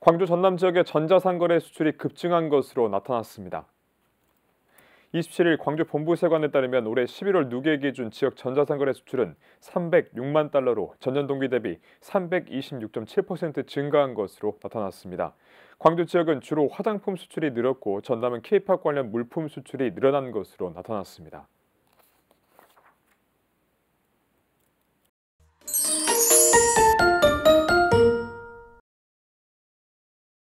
광주 전남 지역의 전자상거래 수출이 급증한 것으로 나타났습니다. 27일 광주 본부세관에 따르면 올해 11월 누계 기준 지역 전자상거래 수출은 306만 달러로 전년 동기 대비 326.7% 증가한 것으로 나타났습니다. 광주 지역은 주로 화장품 수출이 늘었고 전남은 케이팝 관련 물품 수출이 늘어난 것으로 나타났습니다.